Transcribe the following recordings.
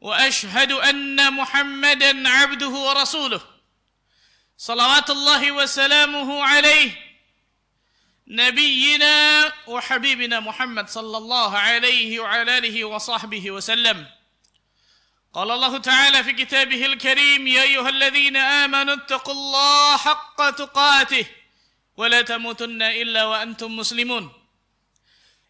واشهد ان محمدا عبده ورسوله صلوات الله وسلامه عليه نبينا وحبيبنا محمد صلى الله عليه وعلى اله وصحبه وسلم قال الله تعالى في كتابه الكريم يا ايها الذين امنوا اتقوا الله حق تقاته ولا تموتن الا وانتم مسلمون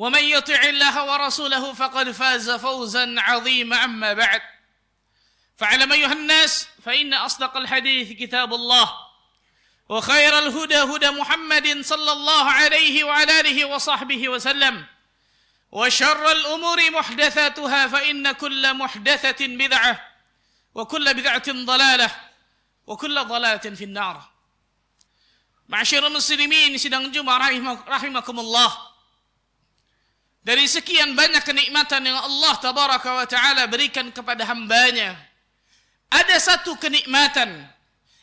ومن يطع الله ورسوله فقد فاز فوزا عظيما أما بعد فاعلم أيها الناس فإن أصدق الحديث كتاب الله وخير الهدى هدى محمد صلى الله عليه وعلى آله وصحبه وسلم وشر الأمور محدثاتها فإن كل محدثة بدعة وكل بدعة ضلالة وكل ضلالة في النار معشر المسلمين سيدنا جمعة رحمكم الله Dari sekian banyak kenikmatan yang Allah tabaraka wa taala berikan kepada hambanya, ada satu kenikmatan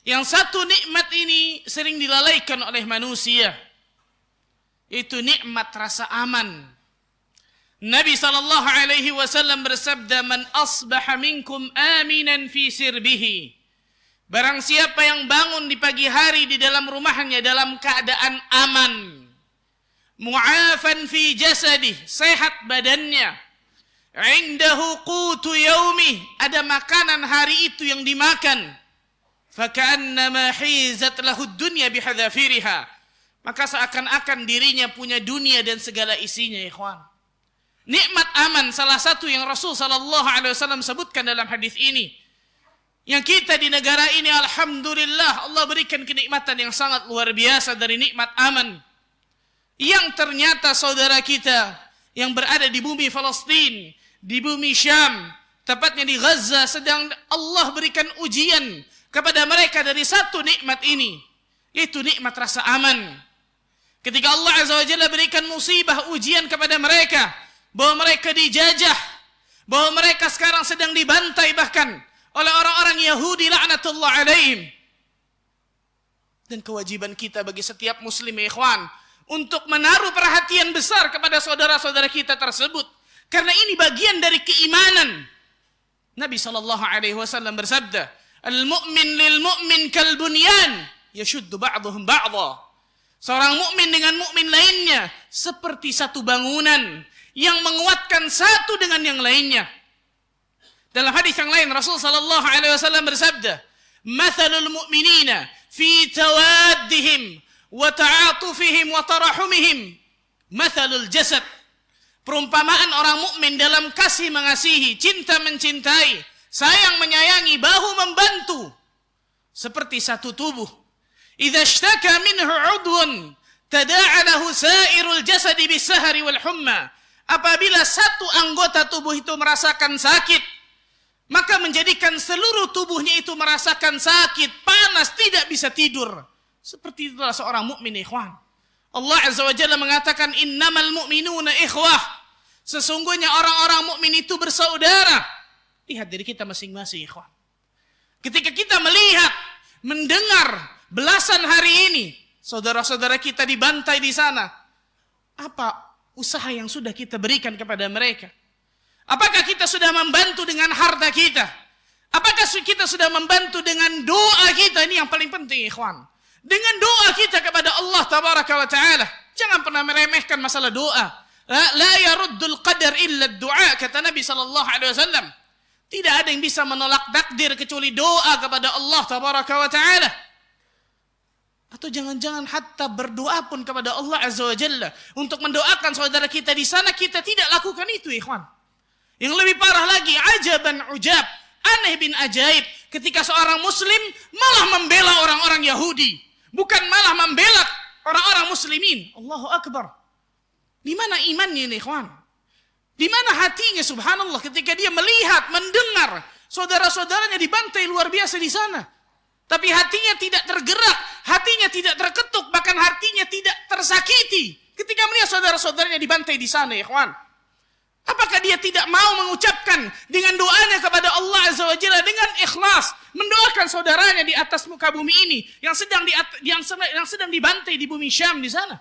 yang satu nikmat ini sering dilalaikan oleh manusia. Itu nikmat rasa aman. Nabi sallallahu alaihi wasallam bersabda, "Man asbaha minkum aminan fi sirbihi." Barang siapa yang bangun di pagi hari di dalam rumahnya dalam keadaan aman, mu'afan fi jasadih, sehat badannya. Indahu qutu yaumi, ada makanan hari itu yang dimakan. Faka'annama hizat lahud dunya bihadhafiriha. Maka seakan-akan dirinya punya dunia dan segala isinya, ikhwan. Nikmat aman salah satu yang Rasul sallallahu alaihi wasallam sebutkan dalam hadis ini. Yang kita di negara ini alhamdulillah Allah berikan kenikmatan yang sangat luar biasa dari nikmat aman yang ternyata saudara kita yang berada di bumi Palestin, di bumi Syam, tepatnya di Gaza sedang Allah berikan ujian kepada mereka dari satu nikmat ini, yaitu nikmat rasa aman. Ketika Allah Azza wa Jalla berikan musibah ujian kepada mereka bahwa mereka dijajah, bahwa mereka sekarang sedang dibantai bahkan oleh orang-orang Yahudi laknatullah alaihim. Dan kewajiban kita bagi setiap muslim ikhwan untuk menaruh perhatian besar kepada saudara-saudara kita tersebut karena ini bagian dari keimanan. Nabi Shallallahu alaihi wasallam bersabda, "Al-mu'min lil mu'min kal bunyan yashuddu ba'dhum ba'dha." Seorang mukmin dengan mukmin lainnya seperti satu bangunan yang menguatkan satu dengan yang lainnya. Dalam hadis yang lain Rasul Shallallahu alaihi wasallam bersabda, "Mathalul mu'minina fi tawaddihim wa ta'atufihim wa tarahumihim jasad perumpamaan orang mukmin dalam kasih mengasihi cinta mencintai sayang menyayangi bahu membantu seperti satu tubuh idza ishtaka minhu udwun tada'alahu sairul jasadi bisahari wal humma apabila satu anggota tubuh itu merasakan sakit maka menjadikan seluruh tubuhnya itu merasakan sakit panas tidak bisa tidur seperti itulah seorang mukmin ikhwan. Allah Azza wa Jalla mengatakan innamal mu'minuna ikhwah. Sesungguhnya orang-orang mukmin itu bersaudara. Lihat diri kita masing-masing ikhwan. Ketika kita melihat, mendengar belasan hari ini saudara-saudara kita dibantai di sana. Apa usaha yang sudah kita berikan kepada mereka? Apakah kita sudah membantu dengan harta kita? Apakah kita sudah membantu dengan doa kita? Ini yang paling penting, ikhwan. Dengan doa kita kepada Allah tabaraka taala. Jangan pernah meremehkan masalah doa. La, la yaruddul qadar illa du'a kata Nabi sallallahu alaihi wasallam. Tidak ada yang bisa menolak takdir kecuali doa kepada Allah tabaraka wa taala. Atau jangan-jangan hatta berdoa pun kepada Allah azza wa jalla untuk mendoakan saudara kita di sana kita tidak lakukan itu ikhwan. Yang lebih parah lagi ajaban ujab, aneh bin ajaib ketika seorang muslim malah membela orang-orang Yahudi. Bukan malah membela orang-orang muslimin. Allahu Akbar. Di mana imannya ini, ikhwan? Di mana hatinya subhanallah ketika dia melihat, mendengar saudara-saudaranya dibantai luar biasa di sana. Tapi hatinya tidak tergerak, hatinya tidak terketuk, bahkan hatinya tidak tersakiti ketika melihat saudara-saudaranya dibantai di sana, ikhwan. Ya, Apakah dia tidak mau mengucapkan dengan doanya kepada Allah Azza wa Jalla dengan ikhlas mendoakan saudaranya di atas muka bumi ini yang sedang di yang sedang, yang sedang dibantai di bumi Syam di sana?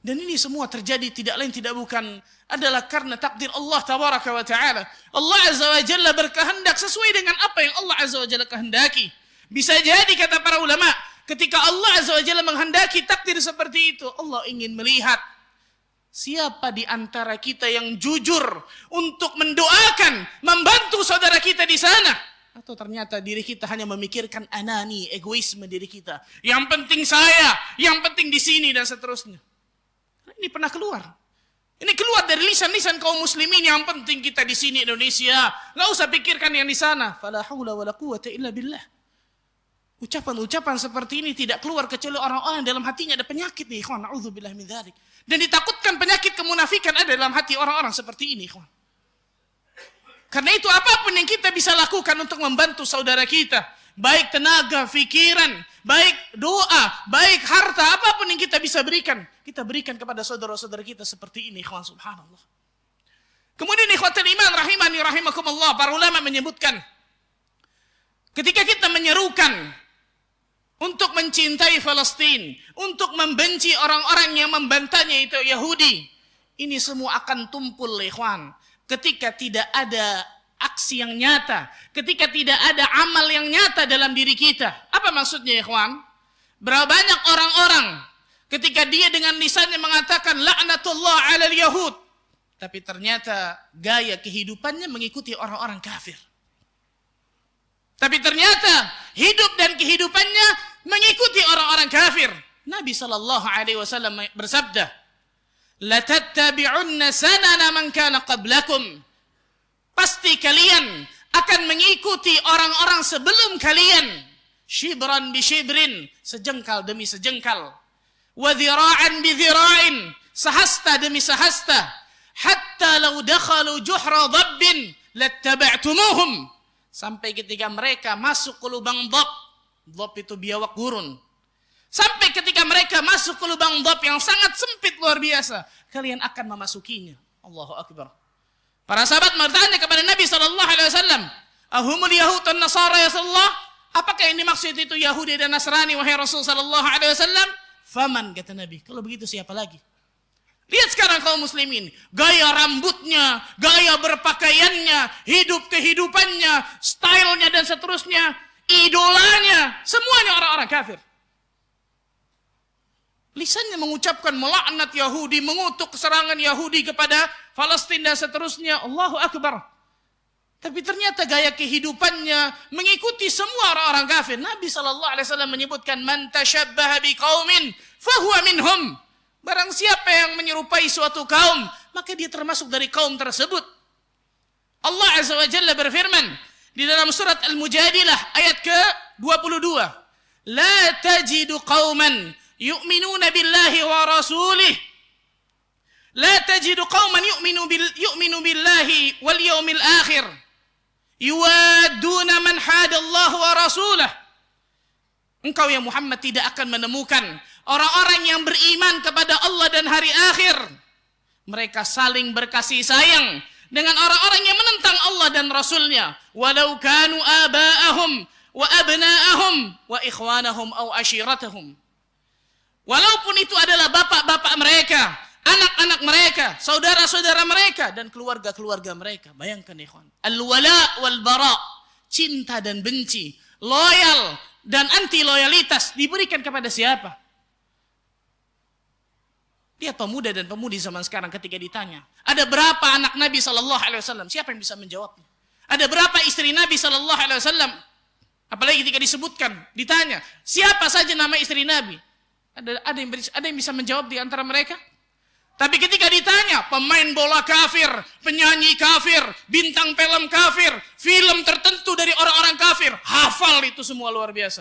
Dan ini semua terjadi tidak lain tidak bukan adalah karena takdir Allah tabaraka wa taala. Allah Azza wa Jalla berkehendak sesuai dengan apa yang Allah Azza wa Jalla kehendaki. Bisa jadi kata para ulama, ketika Allah Azza wa Jalla menghendaki takdir seperti itu, Allah ingin melihat Siapa di antara kita yang jujur untuk mendoakan, membantu saudara kita di sana? Atau ternyata diri kita hanya memikirkan anani, egoisme diri kita. Yang penting saya, yang penting di sini dan seterusnya. Nah, ini pernah keluar. Ini keluar dari lisan-lisan kaum muslimin yang penting kita di sini Indonesia. nggak usah pikirkan yang di sana. Fala haula la quwata illa billah. Ucapan-ucapan seperti ini tidak keluar kecuali orang-orang dalam hatinya ada penyakit nih, ikhwan. Nauzubillah min dzalik. Dan ditakutkan penyakit kemunafikan ada dalam hati orang-orang seperti ini, ikhwan. Karena itu apapun yang kita bisa lakukan untuk membantu saudara kita, baik tenaga, pikiran, baik doa, baik harta, apapun yang kita bisa berikan, kita berikan kepada saudara-saudara kita seperti ini, ikhwan subhanallah. Kemudian ikhwatul iman rahimani rahimakumullah, para ulama menyebutkan ketika kita menyerukan untuk mencintai Palestina, untuk membenci orang-orang yang membantahnya itu Yahudi. Ini semua akan tumpul lehwan ketika tidak ada aksi yang nyata, ketika tidak ada amal yang nyata dalam diri kita. Apa maksudnya ikhwan? Berapa banyak orang-orang ketika dia dengan lisannya mengatakan laknatullah alal yahud, tapi ternyata gaya kehidupannya mengikuti orang-orang kafir. Tapi ternyata hidup dan kehidupannya mengikuti orang-orang kafir. Nabi sallallahu alaihi wasallam bersabda, "Latattabi'unna sanana man kana qablakum." Pasti kalian akan mengikuti orang-orang sebelum kalian. Shibran bi shibrin, sejengkal demi sejengkal. Wa dhira'an bi dhira'in, sehasta demi sehasta. Hatta law dakhalu juhra dhabbin lattaba'tumuhum. Sampai ketika mereka masuk ke lubang dhab, Dhab itu biawak gurun. Sampai ketika mereka masuk ke lubang dhab yang sangat sempit luar biasa, kalian akan memasukinya. Allahu Akbar. Para sahabat bertanya kepada Nabi saw. Ahumul Yahud dan Nasara ya Rasulullah? Apakah ini dimaksud itu Yahudi dan Nasrani wahai Rasul saw. Alaihi Wasallam? Faman kata Nabi. Kalau begitu siapa lagi? Lihat sekarang kaum muslimin, gaya rambutnya, gaya berpakaiannya, hidup kehidupannya, stylenya dan seterusnya idolanya, semuanya orang-orang kafir. Lisannya mengucapkan melaknat Yahudi, mengutuk serangan Yahudi kepada Palestina dan seterusnya. Allahu Akbar. Tapi ternyata gaya kehidupannya mengikuti semua orang-orang kafir. Nabi Shallallahu Alaihi Wasallam menyebutkan man tashabbaha kaumin, fahuwa minhum. Barang siapa yang menyerupai suatu kaum, maka dia termasuk dari kaum tersebut. Allah Azza wa Jalla berfirman, di dalam surat Al-Mujadilah ayat ke-22. La tajidu qauman yu'minuna billahi wa rasulih la tajidu qauman yu'minu bil yu'minu billahi wal yawmil akhir Yuwaduna man hadallahu wa rasulah Engkau ya Muhammad tidak akan menemukan orang-orang yang beriman kepada Allah dan hari akhir. Mereka saling berkasih sayang dengan orang-orang yang menentang Allah dan Rasulnya walau kanu aba'ahum wa abna'ahum wa ikhwanahum au ashiratahum walaupun itu adalah bapak-bapak mereka anak-anak mereka saudara-saudara mereka dan keluarga-keluarga mereka bayangkan ikhwan al-wala wal bara cinta dan benci loyal dan anti loyalitas diberikan kepada siapa dia pemuda dan pemudi zaman sekarang ketika ditanya, ada berapa anak Nabi Shallallahu Alaihi Wasallam? Siapa yang bisa menjawabnya? Ada berapa istri Nabi Shallallahu Alaihi Wasallam? Apalagi ketika disebutkan, ditanya, siapa saja nama istri Nabi? Ada, ada, yang, ada yang bisa menjawab di antara mereka? Tapi ketika ditanya, pemain bola kafir, penyanyi kafir, bintang film kafir, film tertentu dari orang-orang kafir, hafal itu semua luar biasa.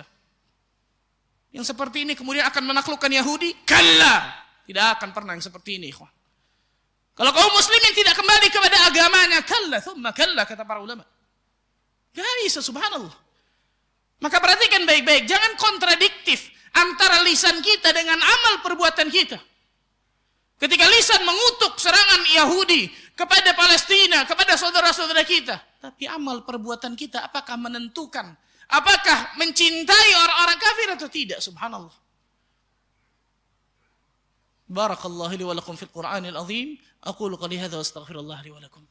Yang seperti ini kemudian akan menaklukkan Yahudi? Kalla! Tidak akan pernah yang seperti ini. Ikhwan. Kalau kaum muslimin tidak kembali kepada agamanya, kalla thumma kalla, kata para ulama. Gak bisa, subhanallah. Maka perhatikan baik-baik, jangan kontradiktif antara lisan kita dengan amal perbuatan kita. Ketika lisan mengutuk serangan Yahudi kepada Palestina, kepada saudara-saudara kita. Tapi amal perbuatan kita apakah menentukan? Apakah mencintai orang-orang kafir atau tidak? Subhanallah. بارك الله لي ولكم في القرآن العظيم أقول قولي هذا وأستغفر الله لي ولكم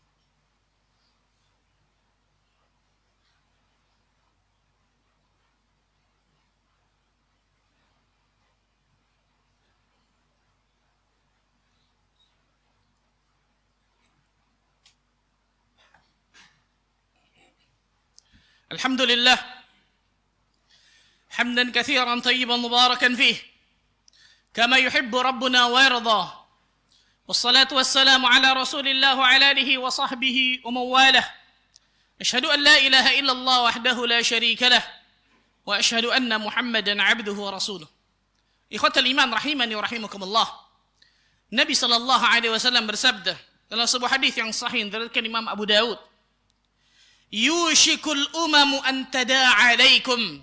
الحمد لله حمدا كثيرا طيبا مباركا فيه كما يحب ربنا ويرضى والصلاة والسلام على رسول الله وعلى آله وصحبه ومواله أشهد أن لا إله إلا الله وحده لا شريك له وأشهد أن محمدا عبده ورسوله إخوة الإيمان رحيما ورحمكم الله صلى الله عليه وسلم برسبدة dalam sebuah hadis yang sahih diriwayatkan Imam Abu Daud, "Yushikul umamu an tada'a alaikum."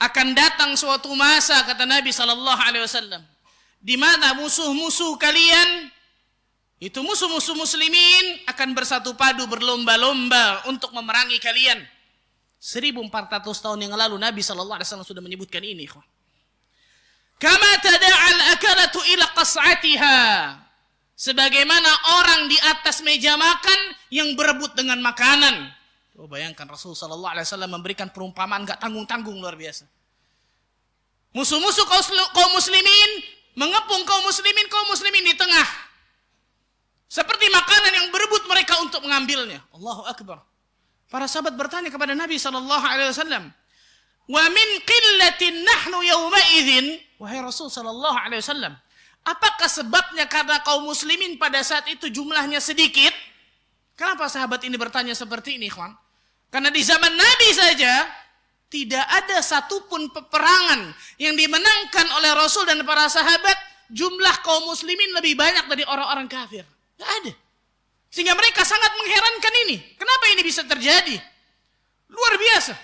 akan datang suatu masa kata Nabi sallallahu alaihi wasallam di mana musuh-musuh kalian itu musuh-musuh muslimin akan bersatu padu berlomba-lomba untuk memerangi kalian 1400 tahun yang lalu Nabi sallallahu alaihi wasallam sudah menyebutkan ini ikhwan kama tada'al akalatu ila qas'atiha sebagaimana orang di atas meja makan yang berebut dengan makanan Oh, bayangkan Rasul Shallallahu Alaihi Wasallam memberikan perumpamaan nggak tanggung-tanggung luar biasa. Musuh-musuh kaum muslimin mengepung kaum muslimin, kaum muslimin di tengah. Seperti makanan yang berebut mereka untuk mengambilnya. Allahu Akbar. Para sahabat bertanya kepada Nabi Shallallahu Alaihi Wasallam, "Wa min qillatin nahnu yawma idhin. Wahai Rasul Sallallahu Alaihi Wasallam, apakah sebabnya karena kaum muslimin pada saat itu jumlahnya sedikit? Kenapa sahabat ini bertanya seperti ini, Ikhwan? Karena di zaman Nabi saja tidak ada satupun peperangan yang dimenangkan oleh Rasul dan para sahabat jumlah kaum muslimin lebih banyak dari orang-orang kafir. Tidak ada. Sehingga mereka sangat mengherankan ini. Kenapa ini bisa terjadi? Luar biasa.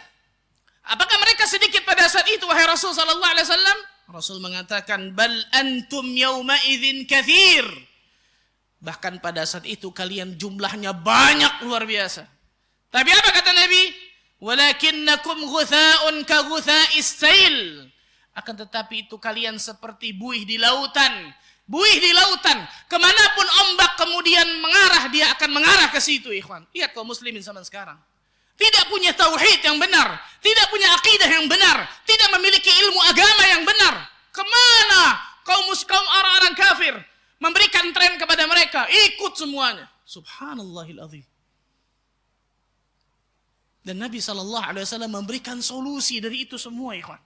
Apakah mereka sedikit pada saat itu wahai Rasul sallallahu alaihi wasallam? Rasul mengatakan bal antum yauma idzin kathir. Bahkan pada saat itu kalian jumlahnya banyak luar biasa. Tapi apa kata Nabi? Walakinnakum ghutha'un ka ghutha'is sail. Akan tetapi itu kalian seperti buih di lautan. Buih di lautan. Kemanapun ombak kemudian mengarah, dia akan mengarah ke situ, ikhwan. Lihat kaum muslimin zaman sekarang. Tidak punya tauhid yang benar. Tidak punya akidah yang benar. Tidak memiliki ilmu agama yang benar. Kemana kaum, kaum orang-orang kafir memberikan tren kepada mereka? Ikut semuanya. Subhanallahil azim. Dan Nabi Alaihi Wasallam memberikan solusi dari itu semua, ikhwan.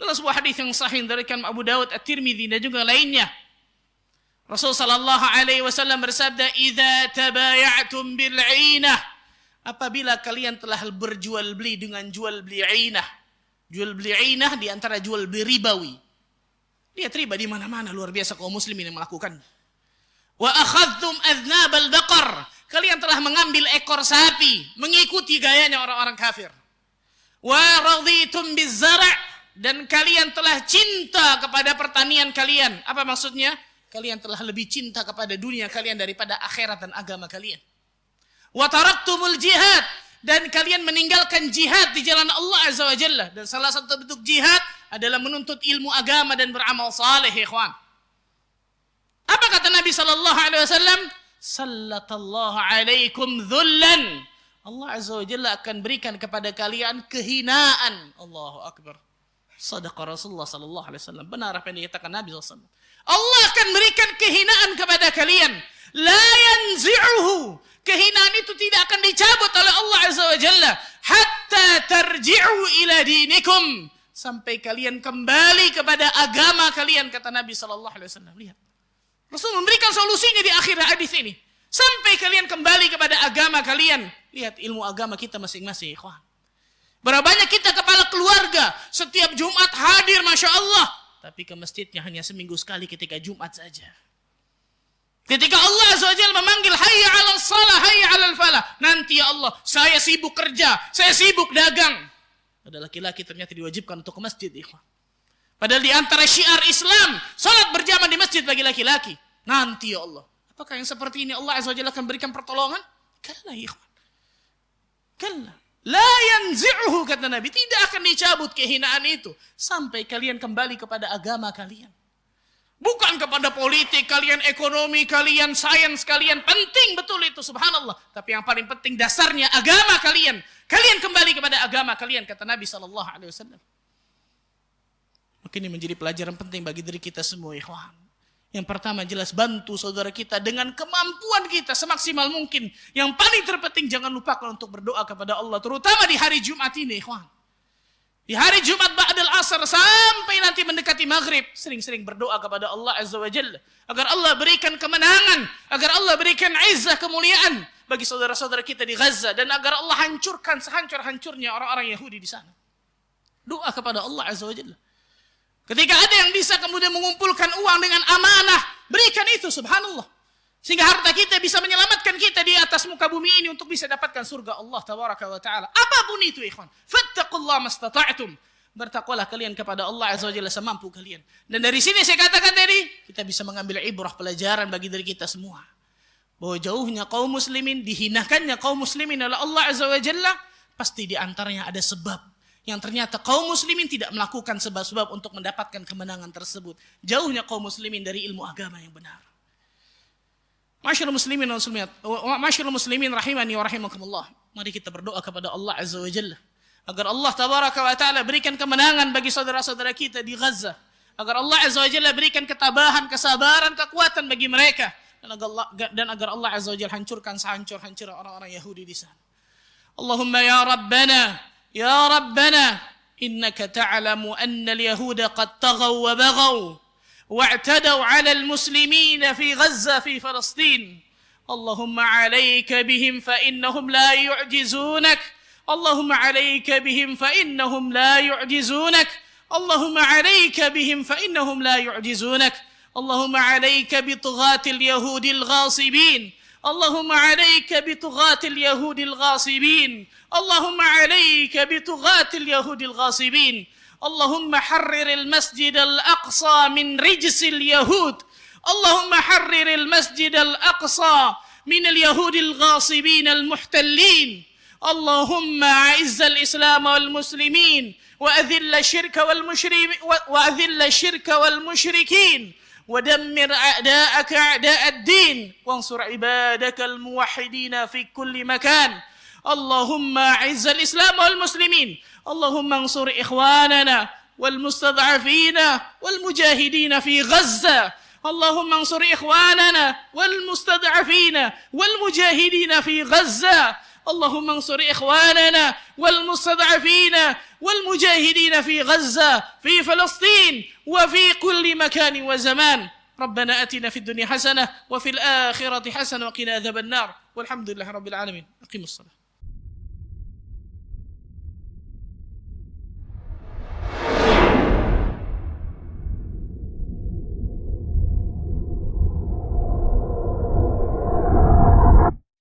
Dalam sebuah hadis yang sahih dari kan Abu Dawud, At-Tirmidzi dan juga lainnya. Rasul sallallahu alaihi wasallam bersabda, "Iza tabayatum bil ainah? Apabila kalian telah berjual beli dengan jual beli ainah, Jual beli ainah di antara jual beli ribawi. Lihat riba di mana-mana luar biasa kaum muslimin yang melakukan. Wa akhadtum adnab al-baqar kalian telah mengambil ekor sapi, mengikuti gayanya orang-orang kafir. Wa raditum bizara' dan kalian telah cinta kepada pertanian kalian. Apa maksudnya? Kalian telah lebih cinta kepada dunia kalian daripada akhirat dan agama kalian. taraktumul jihad dan kalian meninggalkan jihad di jalan Allah Azza wa Jalla dan salah satu bentuk jihad adalah menuntut ilmu agama dan beramal saleh ya ikhwan. Apa kata Nabi sallallahu alaihi wasallam? sallallahu alaikum dhullan. Allah Azza wa Jalla akan berikan kepada kalian kehinaan. Allahu Akbar. Sadaqa Rasulullah sallallahu alaihi wasallam. Benar apa yang dikatakan Nabi sallallahu alaihi wasallam. Allah akan berikan kehinaan kepada kalian. La yanzi'uhu. Kehinaan itu tidak akan dicabut oleh Allah Azza wa Jalla hatta tarji'u ila dinikum sampai kalian kembali kepada agama kalian kata Nabi sallallahu alaihi wasallam. Lihat. Rasul memberikan solusinya di akhir hadis ini. Sampai kalian kembali kepada agama kalian. Lihat ilmu agama kita masing-masing. Ikhwan. Berapa banyak kita kepala keluarga setiap Jumat hadir Masya Allah. Tapi ke masjidnya hanya seminggu sekali ketika Jumat saja. Ketika Allah SWT memanggil hayya ala salah, hayya ala falah. Nanti ya Allah, saya sibuk kerja, saya sibuk dagang. Ada laki-laki ternyata diwajibkan untuk ke masjid. Ikhwan. Padahal di antara syiar Islam, salat berjamaah di masjid bagi laki-laki. Nanti ya Allah. Apakah yang seperti ini Allah Azza Jalla akan berikan pertolongan? Kalla ya ikhwan. Kalla. La yanzi'uhu kata Nabi. Tidak akan dicabut kehinaan itu. Sampai kalian kembali kepada agama kalian. Bukan kepada politik, kalian ekonomi, kalian sains, kalian penting betul itu subhanallah. Tapi yang paling penting dasarnya agama kalian. Kalian kembali kepada agama kalian kata Nabi shallallahu alaihi wasallam. Mungkin ini menjadi pelajaran penting bagi diri kita semua ikhwan. Yang pertama jelas bantu saudara kita dengan kemampuan kita semaksimal mungkin. Yang paling terpenting jangan lupakan untuk berdoa kepada Allah. Terutama di hari Jumat ini ikhwan. Di hari Jumat Ba'dal Asar sampai nanti mendekati Maghrib. Sering-sering berdoa kepada Allah Azza wa Jalla. Agar Allah berikan kemenangan. Agar Allah berikan izzah kemuliaan. Bagi saudara-saudara kita di Gaza. Dan agar Allah hancurkan sehancur-hancurnya orang-orang Yahudi di sana. Doa kepada Allah Azza wa Jalla. Ketika ada yang bisa kemudian mengumpulkan uang dengan amanah, berikan itu subhanallah. Sehingga harta kita bisa menyelamatkan kita di atas muka bumi ini untuk bisa dapatkan surga Allah tabaraka wa taala. Apapun itu ikhwan, Fattakullah mastata'atum. Bertakwalah kalian kepada Allah azza wajalla semampu kalian. Dan dari sini saya katakan tadi, kita bisa mengambil ibrah pelajaran bagi diri kita semua. Bahwa jauhnya kaum muslimin, dihinakannya kaum muslimin oleh Allah azza wajalla pasti di antaranya ada sebab yang ternyata kaum muslimin tidak melakukan sebab-sebab untuk mendapatkan kemenangan tersebut. Jauhnya kaum muslimin dari ilmu agama yang benar. Masyarul muslimin muslimat, oh, oh, masyarul muslimin rahimani wa rahimakumullah. Mari kita berdoa kepada Allah Azza wa Jalla agar Allah tabaraka wa taala berikan kemenangan bagi saudara-saudara kita di Gaza. Agar Allah Azza wa Jalla berikan ketabahan, kesabaran, kekuatan bagi mereka dan agar Allah, dan agar Allah Azza wa Jalla hancurkan sehancur-hancur orang-orang Yahudi di sana. Allahumma ya Rabbana يا ربنا انك تعلم ان اليهود قد طغوا وبغوا واعتدوا على المسلمين في غزه في فلسطين اللهم عليك بهم فانهم لا يعجزونك اللهم عليك بهم فانهم لا يعجزونك اللهم عليك بهم فانهم لا يعجزونك اللهم عليك بطغاه اليهود الغاصبين اللهم عليك بطغاة اليهود الغاصبين اللهم عليك بطغاة اليهود الغاصبين اللهم حرر المسجد الأقصى من رجس اليهود اللهم حرر المسجد الأقصى من اليهود الغاصبين المحتلين اللهم أعز الإسلام والمسلمين وأذل الشرك والمشركين وأذل الشرك والمشركين ودمر أعداءك أعداء الدين وانصر عبادك الموحدين في كل مكان اللهم أعز الإسلام والمسلمين اللهم انصر إخواننا والمستضعفين والمجاهدين في غزة اللهم انصر إخواننا والمستضعفين والمجاهدين في غزة اللهم انصر إخواننا والمستضعفين والمجاهدين في غزة في فلسطين وفي كل مكان وزمان ربنا أتنا في الدنيا حسنة وفي الآخرة حسنة وقنا عذاب النار والحمد لله رب العالمين أقيموا الصلاة